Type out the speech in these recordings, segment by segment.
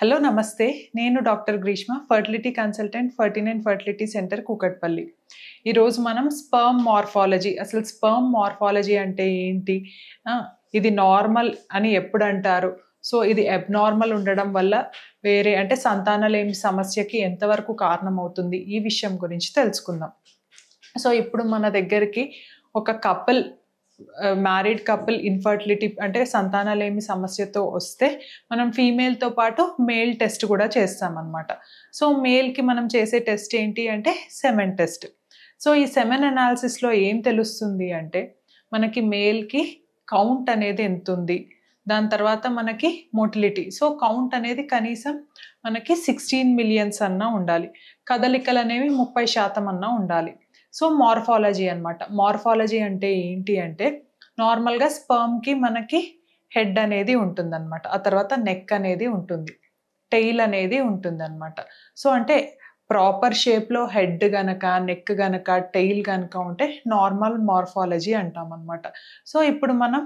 hello నమస్తే నేను doctor Greeshma fertility consultant Fertin and fertility centre Kukatpally ఈరోజు మనం స్పర్మ్ మార్ఫాలజీ అసలు స్పర్మ్ మార్ఫాలజీ అంటే ఏంటి ఇది నార్మల్ అని ఎప్పుడు అంటారు సో ఇది అబ్నార్మల్ ఉండడం వల్ల వేరే అంటే సంతానలేమి సమస్యకి ఎంతవరకు కారణమవుతుంది ఈ విషయం గురించి తెలుసుకుందాం సో ఇప్పుడు మన దగ్గరికి ఒక కపుల్ మ్యారీడ్ కపుల్ ఇన్ఫర్టిలిటీ అంటే సంతానలేమి సమస్యతో వస్తే మనం ఫీమేల్తో పాటు మేల్ టెస్ట్ కూడా చేస్తామన్నమాట సో మేల్కి మనం చేసే టెస్ట్ ఏంటి అంటే సెమెన్ టెస్ట్ సో ఈ సెమెన్ అనాలిసిస్లో ఏం తెలుస్తుంది అంటే మనకి మేల్కి కౌంట్ అనేది ఎంత ఉంది దాని తర్వాత మనకి మోటిలిటీ సో కౌంట్ అనేది కనీసం మనకి సిక్స్టీన్ మిలియన్స్ అన్నా ఉండాలి కదలికలు అనేవి ముప్పై శాతం అన్నా ఉండాలి సో మార్ఫాలజీ అనమాట మార్ఫాలజీ అంటే ఏంటి అంటే నార్మల్గా స్పర్మ్కి మనకి హెడ్ అనేది ఉంటుందన్నమాట ఆ తర్వాత నెక్ అనేది ఉంటుంది టెయిల్ అనేది ఉంటుంది అనమాట సో అంటే ప్రాపర్ షేప్లో హెడ్ గనక నెక్ గనక టెయిల్ కనుక ఉంటే నార్మల్ మార్ఫాలజీ అంటాం అనమాట సో ఇప్పుడు మనం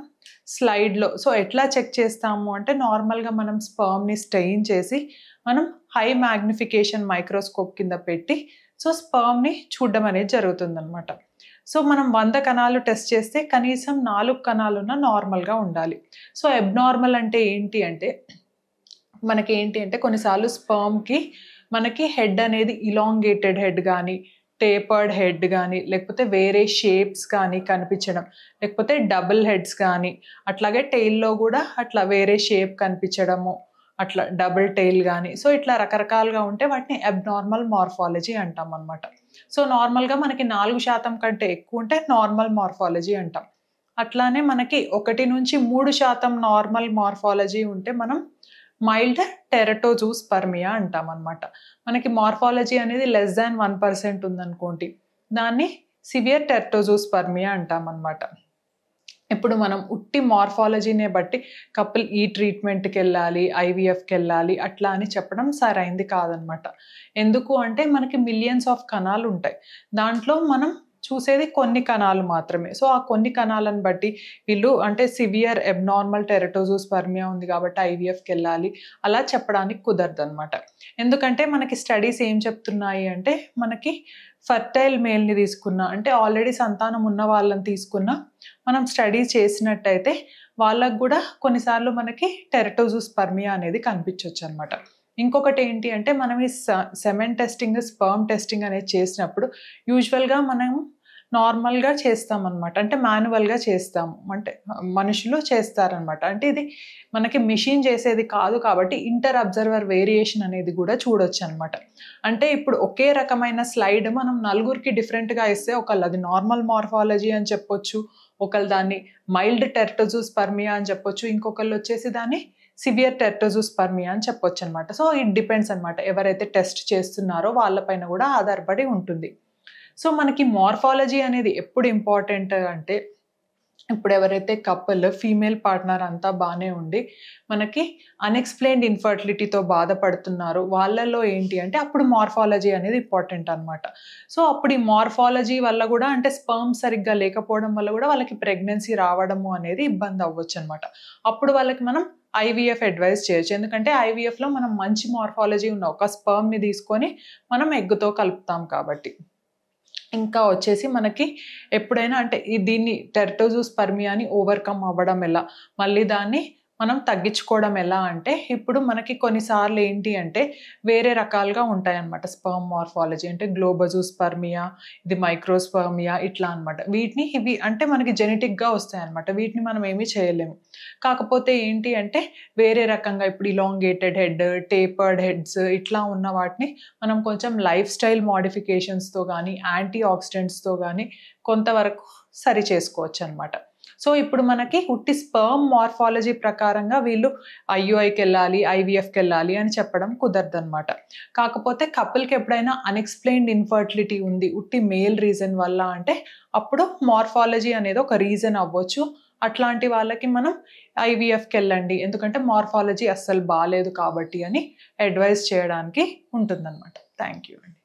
స్లైడ్లో సో ఎట్లా చెక్ చేస్తాము అంటే నార్మల్గా మనం స్పర్మ్ని స్టెయిన్ చేసి మనం హై మ్యాగ్నిఫికేషన్ మైక్రోస్కోప్ కింద పెట్టి సో స్పర్మ్ని చూడడం అనేది జరుగుతుంది అనమాట సో మనం వంద కణాలు టెస్ట్ చేస్తే కనీసం నాలుగు కణాలున్న నార్మల్గా ఉండాలి సో అబ్నార్మల్ అంటే ఏంటి అంటే మనకి ఏంటి అంటే కొన్నిసార్లు స్పర్మ్కి మనకి హెడ్ అనేది ఇలాంగేటెడ్ హెడ్ కానీ టేపర్డ్ హెడ్ కానీ లేకపోతే వేరే షేప్స్ కానీ కనిపించడం లేకపోతే డబుల్ హెడ్స్ కానీ అట్లాగే టెయిల్లో కూడా అట్లా వేరే షేప్ కనిపించడము అట్లా డబుల్ టెయిల్ కానీ సో ఇట్లా రకరకాలుగా ఉంటే వాటిని అబ్నార్మల్ మార్ఫాలజీ అంటాం అనమాట సో నార్మల్గా మనకి నాలుగు శాతం కంటే ఎక్కువ ఉంటే నార్మల్ మార్ఫాలజీ అంటాం అట్లానే మనకి ఒకటి నుంచి మూడు శాతం నార్మల్ మార్ఫాలజీ ఉంటే మనం మైల్డ్ టెరటోజూస్ పర్మియా అంటాం అనమాట మనకి మార్ఫాలజీ అనేది లెస్ దాన్ వన్ పర్సెంట్ ఉందనుకోండి దాన్ని సివియర్ టెరటోజూస్ పర్మియా అంటాం అనమాట ఇప్పుడు మనం ఉట్టి మార్ఫాలజీనే బట్టి కపుల్ ఈ ట్రీట్మెంట్కి వెళ్ళాలి ఐవీఎఫ్కి వెళ్ళాలి అట్లా అని చెప్పడం సరైంది కాదనమాట ఎందుకు అంటే మనకి మిలియన్స్ ఆఫ్ కణాలు ఉంటాయి దాంట్లో మనం చూసేది కొన్ని కణాలు మాత్రమే సో ఆ కొన్ని కణాలను బట్టి వీళ్ళు అంటే సివియర్ ఎబ్నార్మల్ టెరటోజూస్ పర్మియా ఉంది కాబట్టి ఐవీఎఫ్కి వెళ్ళాలి అలా చెప్పడానికి కుదరదు అనమాట ఎందుకంటే మనకి స్టడీస్ ఏం చెప్తున్నాయి అంటే మనకి ఫర్టైల్ మేల్ని తీసుకున్న అంటే ఆల్రెడీ సంతానం ఉన్న వాళ్ళని తీసుకున్న మనం స్టడీస్ చేసినట్టయితే వాళ్ళకు కూడా కొన్నిసార్లు మనకి టెరటోజూస్ పర్మియా అనేది కనిపించవచ్చు అనమాట ఇంకొకటి ఏంటి అంటే మనం ఈ సెమెన్ టెస్టింగ్ స్పర్మ్ టెస్టింగ్ అనేది చేసినప్పుడు యూజువల్గా మనం నార్మల్గా చేస్తాం అనమాట అంటే మాన్యువల్గా చేస్తాం అంటే మనుషులు చేస్తారనమాట అంటే ఇది మనకి మిషన్ చేసేది కాదు కాబట్టి ఇంటర్ అబ్జర్వర్ వేరియేషన్ అనేది కూడా చూడొచ్చు అనమాట అంటే ఇప్పుడు ఒకే రకమైన స్లైడ్ మనం నలుగురికి డిఫరెంట్గా ఇస్తే ఒకళ్ళు అది నార్మల్ మార్ఫాలజీ అని చెప్పొచ్చు ఒకళ్ళు దాన్ని మైల్డ్ టెర్టోజూస్ పర్మియా అని చెప్పొచ్చు ఇంకొకళ్ళు వచ్చేసి దాన్ని సివియర్ టెర్టోజూస్ పర్మియా అని చెప్పొచ్చు అనమాట సో ఇట్ డిపెండ్స్ అనమాట ఎవరైతే టెస్ట్ చేస్తున్నారో వాళ్ళపైన కూడా ఆధారపడి ఉంటుంది సో మనకి మార్ఫాలజీ అనేది ఎప్పుడు ఇంపార్టెంట్ అంటే ఇప్పుడు ఎవరైతే కపుల్ ఫీమేల్ పార్ట్నర్ అంతా బాగానే ఉండి మనకి అన్ఎక్స్ప్లెయిన్డ్ ఇన్ఫర్టిలిటీతో బాధపడుతున్నారు వాళ్ళలో ఏంటి అంటే అప్పుడు మార్ఫాలజీ అనేది ఇంపార్టెంట్ అనమాట సో అప్పుడు ఈ మార్ఫాలజీ వల్ల కూడా అంటే స్పర్మ్ సరిగ్గా లేకపోవడం వల్ల కూడా వాళ్ళకి ప్రెగ్నెన్సీ రావడము అనేది ఇబ్బంది అవ్వచ్చు అనమాట అప్పుడు వాళ్ళకి మనం ఐవీఎఫ్ అడ్వైజ్ చేయొచ్చు ఎందుకంటే ఐవీఎఫ్లో మనం మంచి మార్ఫాలజీ ఉన్న ఒక స్పర్మ్ని తీసుకొని మనం ఎగ్గుతో కలుపుతాం కాబట్టి ఇంకా వచ్చేసి మనకి ఎప్పుడైనా అంటే దీన్ని టెరటోజూస్ పర్మియాని ఓవర్కమ్ అవ్వడం ఎలా మళ్ళీ దాన్ని మనం తగ్గించుకోవడం ఎలా అంటే ఇప్పుడు మనకి కొన్నిసార్లు ఏంటి అంటే వేరే రకాలుగా ఉంటాయన్నమాట స్పర్మ్ మార్ఫాలజీ అంటే గ్లోబజు స్పర్మియా ఇది మైక్రోస్పర్మియా ఇట్లా అనమాట వీటిని ఇవి అంటే మనకి జెనెటిక్గా వస్తాయన్నమాట వీటిని మనం ఏమీ చేయలేము కాకపోతే ఏంటి అంటే వేరే రకంగా ఇప్పుడు ఇలాంగేటెడ్ హెడ్ టేపర్డ్ హెడ్స్ ఇట్లా ఉన్న వాటిని మనం కొంచెం లైఫ్ స్టైల్ మాడిఫికేషన్స్తో కానీ యాంటీ ఆక్సిడెంట్స్తో కానీ కొంతవరకు సరి చేసుకోవచ్చు అనమాట సో ఇప్పుడు మనకి ఉట్టి స్పర్మ్ మార్ఫాలజీ ప్రకారంగా వీళ్ళు ఐయుఐకి వెళ్ళాలి ఐవీఎఫ్కి వెళ్ళాలి అని చెప్పడం కుదరదు అనమాట కాకపోతే కపుల్కి ఎప్పుడైనా అన్ఎక్స్ప్లెయిన్డ్ ఇన్ఫర్టిలిటీ ఉంది ఉట్టి మేల్ రీజన్ వల్ల అంటే అప్పుడు మార్ఫాలజీ అనేది ఒక రీజన్ అవ్వచ్చు అట్లాంటి వాళ్ళకి మనం ఐవీఎఫ్కి వెళ్ళండి ఎందుకంటే మార్ఫాలజీ అస్సలు బాగాలేదు కాబట్టి అని అడ్వైజ్ చేయడానికి ఉంటుందన్నమాట థ్యాంక్ యూ అండి